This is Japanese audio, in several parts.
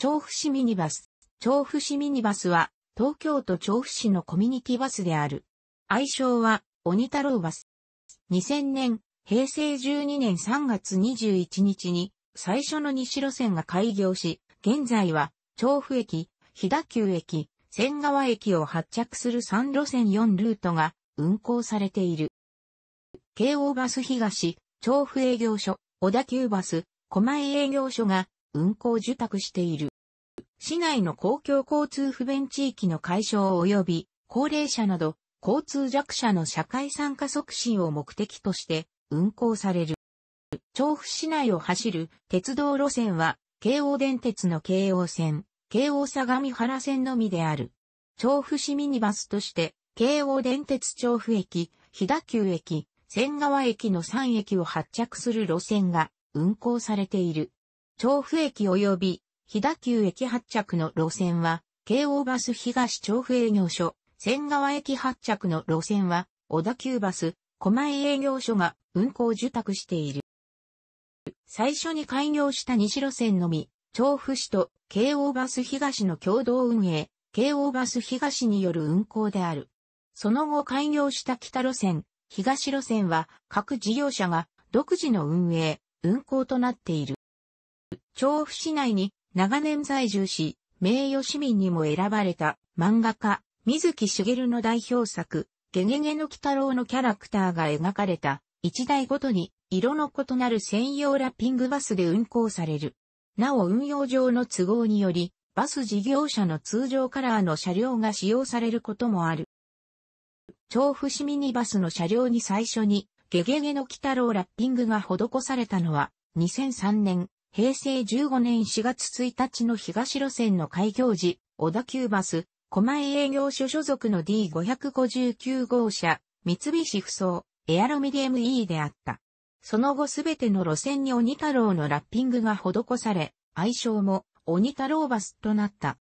調布市ミニバス。調布市ミニバスは、東京都調布市のコミュニティバスである。愛称は、鬼太郎バス。2000年、平成12年3月21日に、最初の西路線が開業し、現在は、調布駅、飛騨急駅、仙川駅を発着する3路線4ルートが運行されている。京王バス東、調布営業所、小田急バス、狛江営業所が運行受託している。市内の公共交通不便地域の解消及び高齢者など交通弱者の社会参加促進を目的として運行される。調布市内を走る鉄道路線は京王電鉄の京王線、京王相模原線のみである。調布市ミニバスとして京王電鉄調布駅、飛田急駅、仙川駅の3駅を発着する路線が運行されている。調布駅及び飛騨急駅発着の路線は、京王バス東調布営業所、仙川駅発着の路線は、小田急バス、狛江営業所が運行受託している。最初に開業した西路線のみ、調布市と京王バス東の共同運営、京王バス東による運行である。その後開業した北路線、東路線は各事業者が独自の運営、運行となっている。調布市内に長年在住し、名誉市民にも選ばれた漫画家、水木しげるの代表作、ゲゲゲの鬼太郎のキャラクターが描かれた、一台ごとに色の異なる専用ラッピングバスで運行される。なお運用上の都合により、バス事業者の通常カラーの車両が使用されることもある。調布市ミニバスの車両に最初に、ゲゲゲの鬼太郎ラッピングが施されたのは、2003年平成15年4月1日の東路線の開業時、小田急バス、狛江営業所所属の D559 号車、三菱不走、エアロミディ ME であった。その後すべての路線に鬼太郎のラッピングが施され、愛称も鬼太郎バスとなった。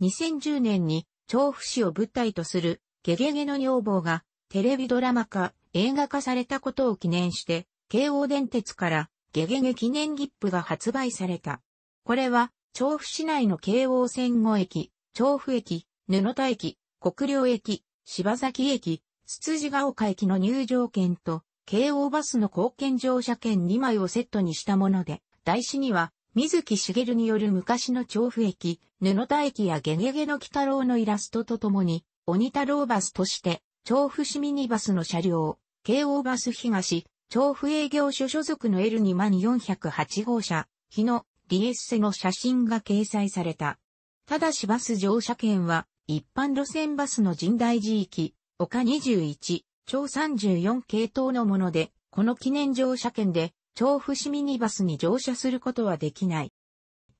2010年に調布市を舞台とするゲゲゲの女房がテレビドラマ化、映画化されたことを記念して、京王電鉄からゲゲゲ記念切符が発売された。これは、調布市内の京王線後駅、調布駅、布田駅、国領駅、柴崎駅、筒子が丘駅の入場券と、京王バスの貢献乗車券2枚をセットにしたもので、台紙には、水木しげるによる昔の調布駅、布田駅やゲゲゲの鬼太郎のイラストとともに、鬼太郎バスとして、調布市ミニバスの車両、京王バス東、調布営業所所属の l 2万4 0 8号車、日野、リエッセの写真が掲載された。ただしバス乗車券は、一般路線バスの神代寺域、丘21、超34系統のもので、この記念乗車券で、調布市ミニバスに乗車することはできない。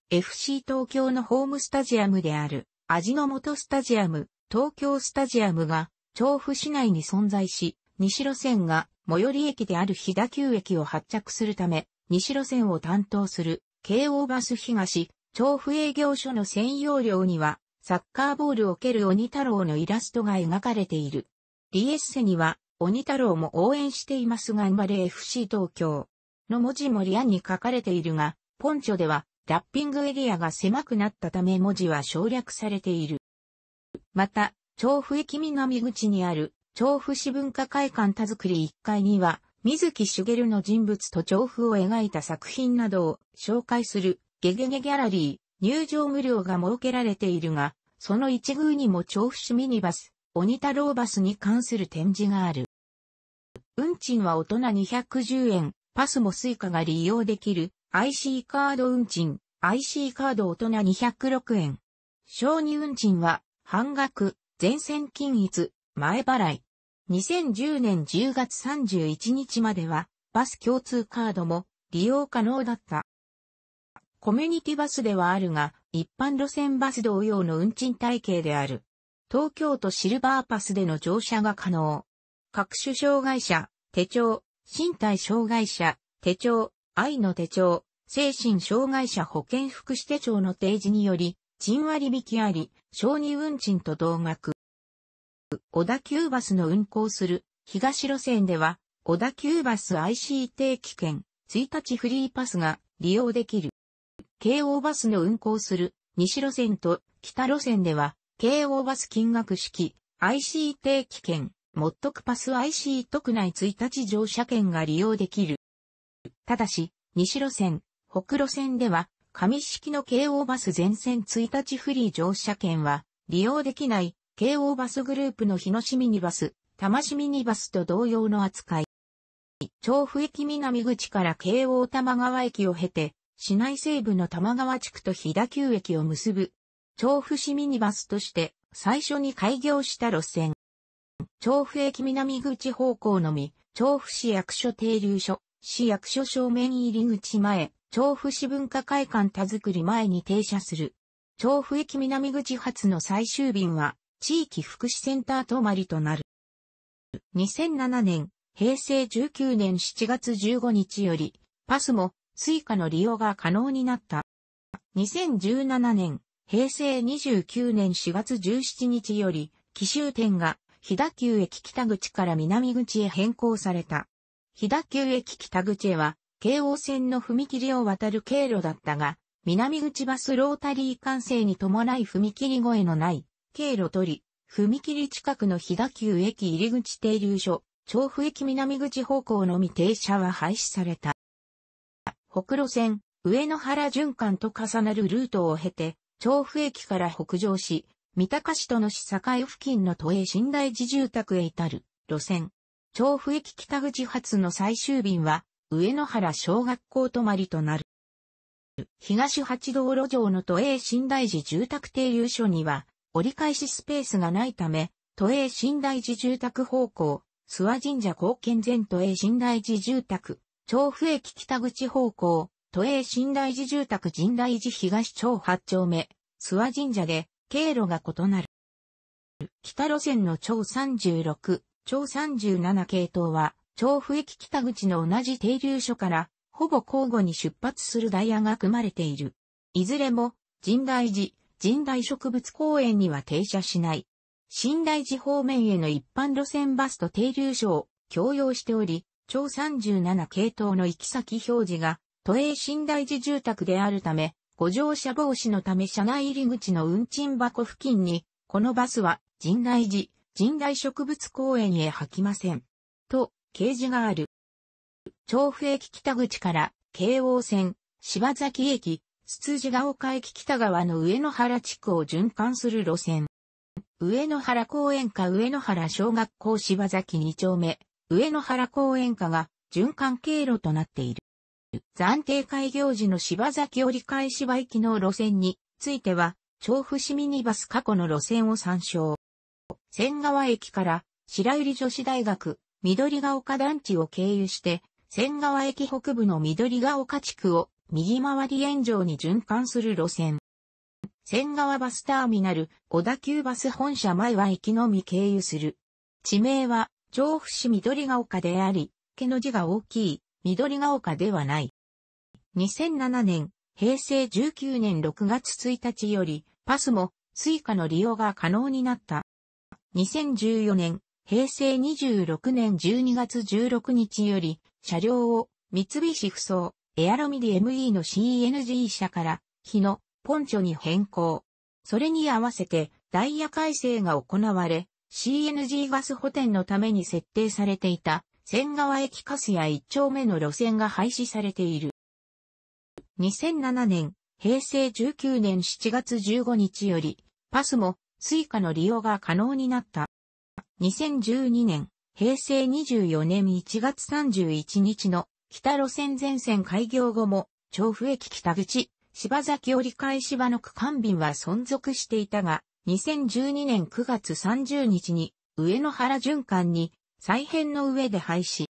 FC 東京のホームスタジアムである、味の素スタジアム、東京スタジアムが、調布市内に存在し、西路線が最寄り駅である日田急駅を発着するため、西路線を担当する京王バス東、調布営業所の専用料には、サッカーボールを蹴る鬼太郎のイラストが描かれている。リエッセには、鬼太郎も応援していますが、生まれ FC 東京の文字もリアンに書かれているが、ポンチョでは、ラッピングエリアが狭くなったため文字は省略されている。また、調布駅南口にある調布市文化会館田作り1階には、水木しげるの人物と調布を描いた作品などを紹介するゲゲゲギャラリー、入場無料が設けられているが、その一宮にも調布市ミニバス、鬼太郎バスに関する展示がある。運賃は大人210円、パスもスイカが利用できる IC カード運賃、IC カード大人206円。小児運賃は半額、全線均一、前払い。2010年10月31日まではバス共通カードも利用可能だった。コミュニティバスではあるが、一般路線バス同様の運賃体系である。東京都シルバーパスでの乗車が可能。各種障害者、手帳、身体障害者、手帳、愛の手帳、精神障害者保健福祉手帳の提示により、賃割引あり、小児運賃と同額。小田急バスの運行する東路線では、小田急バス IC 定期券、1日フリーパスが利用できる。京王バスの運行する西路線と北路線では、京王バス金額式 IC 定期券、モットクパス IC 特内1日乗車券が利用できる。ただし、西路線、北路線では、紙式の京王バス全線1日フリー乗車券は利用できない京王バスグループの日野市ミニバス、多摩市ミニバスと同様の扱い。調布駅南口から京王多摩川駅を経て、市内西部の多摩川地区と飛騨旧駅を結ぶ、調布市ミニバスとして最初に開業した路線。調布駅南口方向のみ、調布市役所停留所、市役所正面入り口前、調布市文化会館田作り前に停車する。調布駅南口発の最終便は、地域福祉センター泊まりとなる。2007年、平成19年7月15日より、パスも、スイカの利用が可能になった。2017年、平成29年4月17日より、奇襲店が、日田急駅北口から南口へ変更された。日田急駅北口へは、京王線の踏切を渡る経路だったが、南口バスロータリー完成に伴い踏切越えのない経路取り、踏切近くの日田急駅入口停留所、調布駅南口方向のみ停車は廃止された。北路線、上野原循環と重なるルートを経て、調布駅から北上し、三鷹市との市境付近の都営新大寺住宅へ至る路線。調布駅北口発の最終便は、上野原小学校泊まりとなる。東八道路上の都営新大寺住宅停留所には、折り返しスペースがないため、都営新大寺住宅方向、諏訪神社貢献前都営新大寺住宅、調布駅北口方向、都営新大寺住宅神大寺東町8丁目、諏訪神社で、経路が異なる。北路線の町36、町37系統は、調布駅北口の同じ停留所から、ほぼ交互に出発するダイヤが組まれている。いずれも、神大寺、神代植物公園には停車しない。神代寺方面への一般路線バスと停留所を共用しており、超37系統の行き先表示が、都営神代寺住宅であるため、ご乗車防止のため車内入り口の運賃箱付近に、このバスは、神代寺、神代植物公園へ履きません。と、掲示がある。調布駅北口から、京王線、柴崎駅、つつじが丘駅北側の上野原地区を循環する路線。上野原公園か上野原小学校柴崎2丁目、上野原公園かが循環経路となっている。暫定開業時の柴崎折り返し場駅の路線については、調布市ミニバス過去の路線を参照。仙川駅から白百合女子大学、緑ヶ丘団地を経由して、仙川駅北部の緑ヶ丘地区を右回り炎上に循環する路線。仙川バスターミナル、小田急バス本社前は行きのみ経由する。地名は、調布市緑が丘であり、毛の字が大きい、緑が丘ではない。2007年、平成19年6月1日より、パスも、スイカの利用が可能になった。2014年、平成26年12月16日より、車両を、三菱不そエアロミディ ME の CNG 車から日のポンチョに変更。それに合わせてダイヤ改正が行われ、CNG ガス補填のために設定されていた千川駅カスや1丁目の路線が廃止されている。2007年、平成19年7月15日より、パスもスイカの利用が可能になった。2012年、平成24年1月31日の北路線全線開業後も、調布駅北口、柴崎折り返し場の区間便は存続していたが、2012年9月30日に、上野原循環に、再編の上で廃止。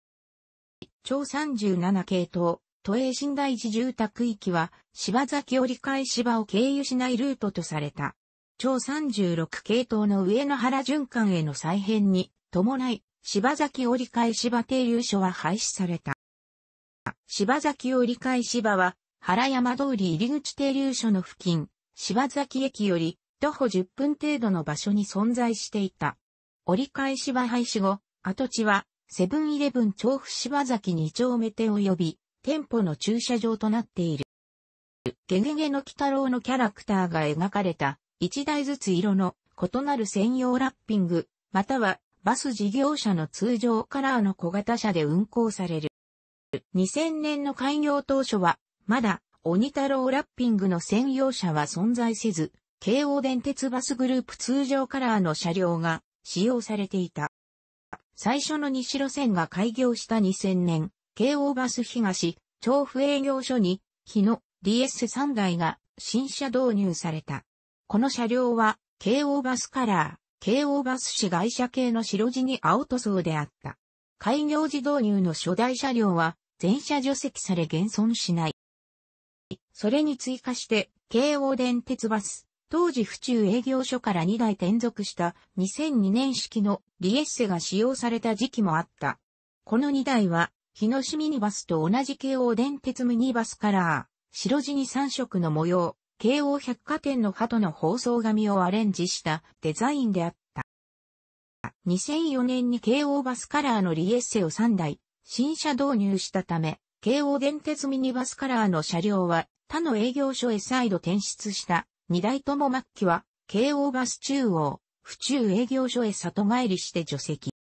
超37系統、都営新大地住宅域は、柴崎折り返し場を経由しないルートとされた。超36系統の上野原循環への再編に、伴い、柴崎折り返し場停留所は廃止された。柴崎折り返し場は、原山通り入口停留所の付近、柴崎駅より徒歩10分程度の場所に存在していた。折り返し場廃止後、跡地はセブンイレブン調布柴崎2丁目手及び店舗の駐車場となっている。ゲゲゲの鬼太郎のキャラクターが描かれた1台ずつ色の異なる専用ラッピング、またはバス事業者の通常カラーの小型車で運行される。2000年の開業当初は、まだ、鬼太郎ラッピングの専用車は存在せず、京王電鉄バスグループ通常カラーの車両が使用されていた。最初の西路線が開業した2000年、京王バス東、調布営業所に、日野 DS3 台が新車導入された。この車両は、京王バスカラー、京王バス市外車系の白地に青塗装であった。開業時導入の初代車両は全車除籍され現存しない。それに追加して、京王電鉄バス、当時府中営業所から2台転属した2002年式のリエッセが使用された時期もあった。この2台は、日野市ミニバスと同じ京王電鉄ミニバスカラー、白地に3色の模様、京王百貨店の鳩の包装紙をアレンジしたデザインであった。2004年に京王バスカラーのリエッセを3台、新車導入したため、京王電鉄ミニバスカラーの車両は他の営業所へ再度転出した2台とも末期は京王バス中央、府中営業所へ里帰りして除籍。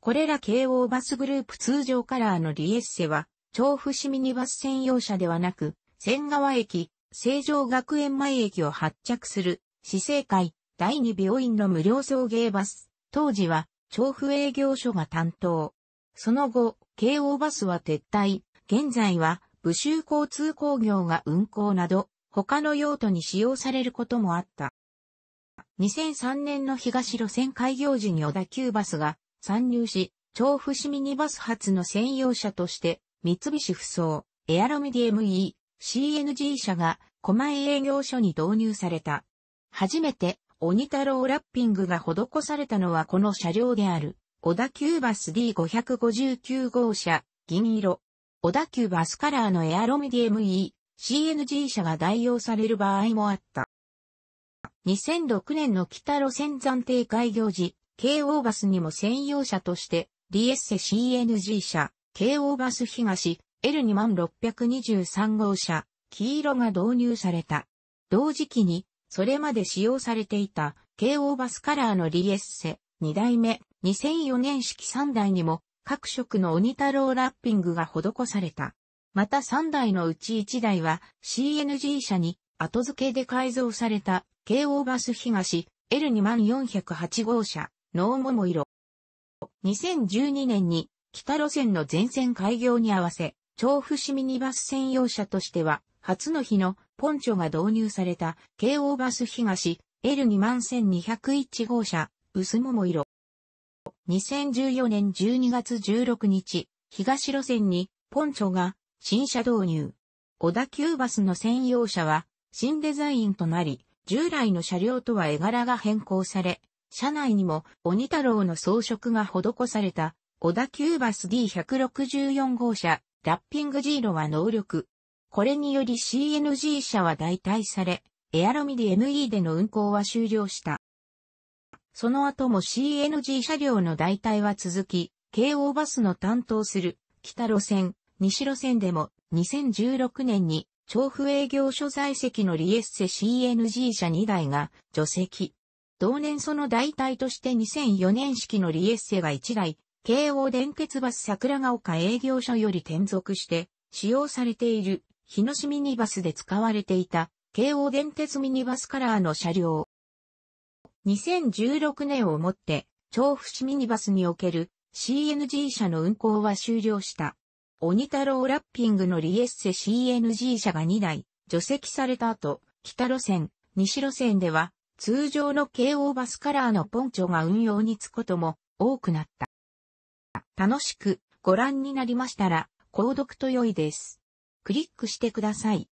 これら京王バスグループ通常カラーのリエッセは、調布市ミニバス専用車ではなく、仙川駅、成城学園前駅を発着する、市政会、第二病院の無料送迎バス、当時は調布営業所が担当。その後、京王バスは撤退、現在は武州交通工業が運行など、他の用途に使用されることもあった。2003年の東路線開業時に小田急バスが参入し、調布市ミニバス発の専用車として、三菱不走、エアロミディ ME、CNG 車が狛江営業所に導入された。初めて鬼太郎ラッピングが施されたのはこの車両である、小田急バス D559 号車、銀色。小田急バスカラーのエアロミディ ME、CNG 車が代用される場合もあった。2006年の北路線暫定開業時、京王バスにも専用車として、d s CNG 車、京王バス東、L2623 号車、黄色が導入された。同時期に、それまで使用されていた、京王バスカラーのリエッセ、2代目、2004年式3台にも、各色の鬼太郎ラッピングが施された。また3台のうち1台は CNG 社に後付けで改造された京王バス東 l 2 4 0 8号車、ノーモモ色。2012年に北路線の全線開業に合わせ、調布市ミニバス専用車としては初の日のポンチョが導入された京王バス東 L21201 号車、薄桃色。2014年12月16日、東路線にポンチョが新車導入。小田急バスの専用車は新デザインとなり、従来の車両とは絵柄が変更され、車内にも鬼太郎の装飾が施された小田急バス D164 号車、ラッピング G 路は能力、これにより CNG 車は代替され、エアロミディ ME での運行は終了した。その後も CNG 車両の代替は続き、京王バスの担当する北路線、西路線でも2016年に調布営業所在籍のリエッセ CNG 車2台が除籍。同年その代替として2004年式のリエッセが1台、京王電鉄バス桜ヶ丘営業所より転属して使用されている日野市ミニバスで使われていた、京王電鉄ミニバスカラーの車両。2016年をもって、調布市ミニバスにおける CNG 車の運行は終了した。鬼太郎ラッピングのリエッセ CNG 車が2台、除籍された後、北路線、西路線では、通常の京王バスカラーのポンチョが運用につくことも多くなった。楽しくご覧になりましたら、購読と良いです。クリックしてください。